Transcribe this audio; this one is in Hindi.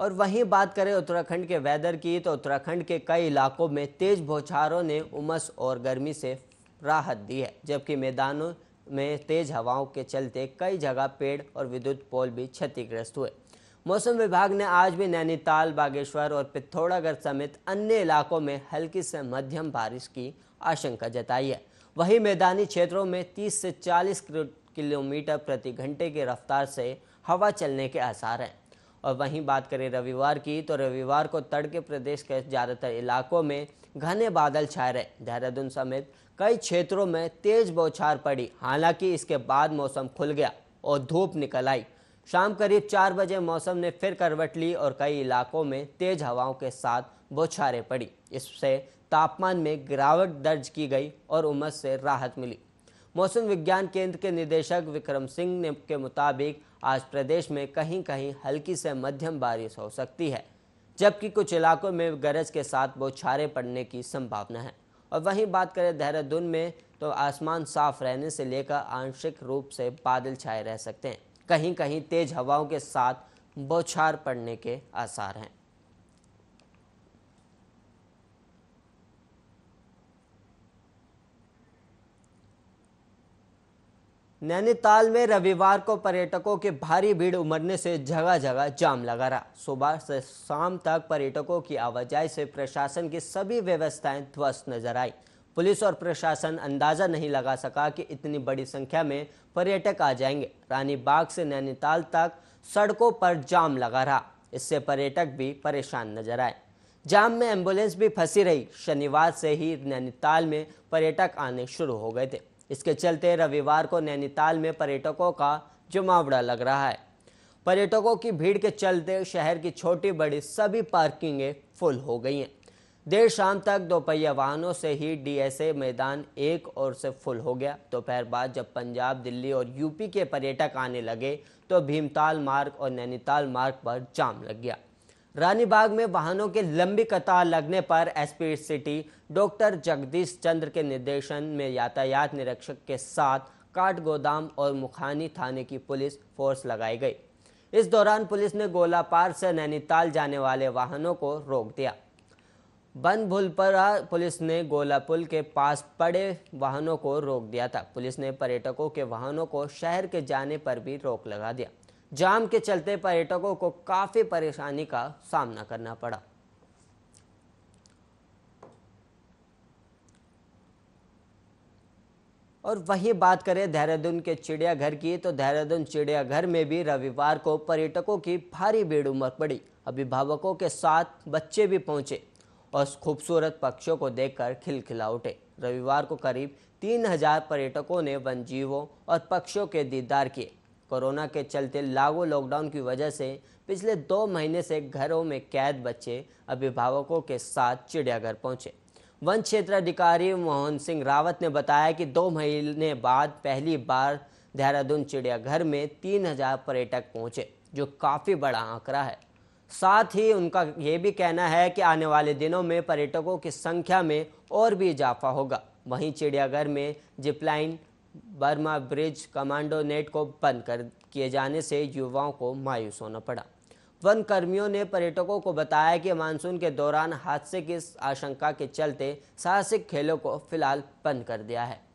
और वहीं बात करें उत्तराखंड के वेदर की तो उत्तराखंड के कई इलाकों में तेज बौछारों ने उमस और गर्मी से राहत दी है जबकि मैदानों में तेज हवाओं के चलते कई जगह पेड़ और विद्युत पोल भी क्षतिग्रस्त हुए मौसम विभाग ने आज भी नैनीताल बागेश्वर और पिथौरागढ़ समेत अन्य इलाकों में हल्की से मध्यम बारिश की आशंका जताई है वहीं मैदानी क्षेत्रों में 30 से 40 किलोमीटर प्रति घंटे की रफ्तार से हवा चलने के आसार हैं और वहीं बात करें रविवार की तो रविवार को तड़के प्रदेश के ज़्यादातर इलाकों में घने बादल छाए रहे देहरादून समेत कई क्षेत्रों में तेज बौछार पड़ी हालांकि इसके बाद मौसम खुल गया और धूप निकल आई शाम करीब चार बजे मौसम ने फिर करवट ली और कई इलाकों में तेज हवाओं के साथ बौछारें पड़ी इससे तापमान में गिरावट दर्ज की गई और उमस से राहत मिली मौसम विज्ञान केंद्र के निदेशक विक्रम सिंह ने के मुताबिक आज प्रदेश में कहीं कहीं हल्की से मध्यम बारिश हो सकती है जबकि कुछ इलाकों में गरज के साथ बौछारें पड़ने की संभावना है और वहीं बात करें देहरादून में तो आसमान साफ रहने से लेकर आंशिक रूप से बादल छाए रह सकते हैं कहीं कहीं तेज हवाओं के साथ बौछार पड़ने के आसार हैं नैनीताल में रविवार को पर्यटकों की भारी भीड़ उमड़ने से जगह जगह जाम लगा रहा सुबह से शाम तक पर्यटकों की आवाजाही से प्रशासन की सभी व्यवस्थाएं ध्वस्त नजर आई पुलिस और प्रशासन अंदाजा नहीं लगा सका कि इतनी बड़ी संख्या में पर्यटक आ जाएंगे रानी बाग से नैनीताल तक सड़कों पर जाम लगा रहा इससे पर्यटक भी परेशान नजर आए जाम में एम्बुलेंस भी फंसी रही शनिवार से ही नैनीताल में पर्यटक आने शुरू हो गए थे इसके चलते रविवार को नैनीताल में पर्यटकों का जमावड़ा लग रहा है पर्यटकों की भीड़ के चलते शहर की छोटी बड़ी सभी पार्किंगें फुल हो गई हैं देर शाम तक दोपहिया वाहनों से ही डीएसए मैदान एक और से फुल हो गया दोपहर बाद जब पंजाब दिल्ली और यूपी के पर्यटक आने लगे तो भीमताल मार्ग और नैनीताल मार्ग पर जाम लग गया रानीबाग में वाहनों के लंबी कतार लगने पर SP city doctor Jagdish Chandra के निर्देशन में यातायात निरीक्षक के साथ काट गोदाम और मुखानी थाने की पुलिस फोर्स लगाई गई इस दौरान पुलिस ने गोलापार से नैनीताल जाने वाले वाहनों को रोक दिया बंद भुलपरा पर पुलिस ने गोला पुल के पास पड़े वाहनों को रोक दिया था पुलिस ने पर्यटकों के वाहनों को शहर के जाने पर भी रोक लगा दिया जाम के चलते पर्यटकों को काफ़ी परेशानी का सामना करना पड़ा और वहीं बात करें देहरादून के चिड़ियाघर की तो देहरादून चिड़ियाघर में भी रविवार को पर्यटकों की भारी भीड़ उमड़ पड़ी अभिभावकों के साथ बच्चे भी पहुंचे और खूबसूरत पक्षियों को देखकर खिलखिला उठे रविवार को करीब तीन हजार पर्यटकों ने वन जीवों और पक्षियों के दीदार किए कोरोना के चलते लागू लॉकडाउन की वजह से पिछले दो महीने से घरों में कैद बच्चे अभिभावकों के साथ चिड़ियाघर पहुंचे वन क्षेत्राधिकारी मोहन सिंह रावत ने बताया कि दो महीने बाद पहली बार देहरादून चिड़ियाघर में तीन हजार पर्यटक पहुंचे जो काफ़ी बड़ा आंकड़ा है साथ ही उनका ये भी कहना है कि आने वाले दिनों में पर्यटकों की संख्या में और भी इजाफा होगा वहीं चिड़ियाघर में zipline Burma bridge commando net को बंद कर किए जाने से युवाओं को मायूस होना पड़ा वन कर्मियों ने पर्यटकों को बताया कि मानसून के दौरान हादसे की आशंका के चलते साहसिक खेलों को फिलहाल बंद कर दिया है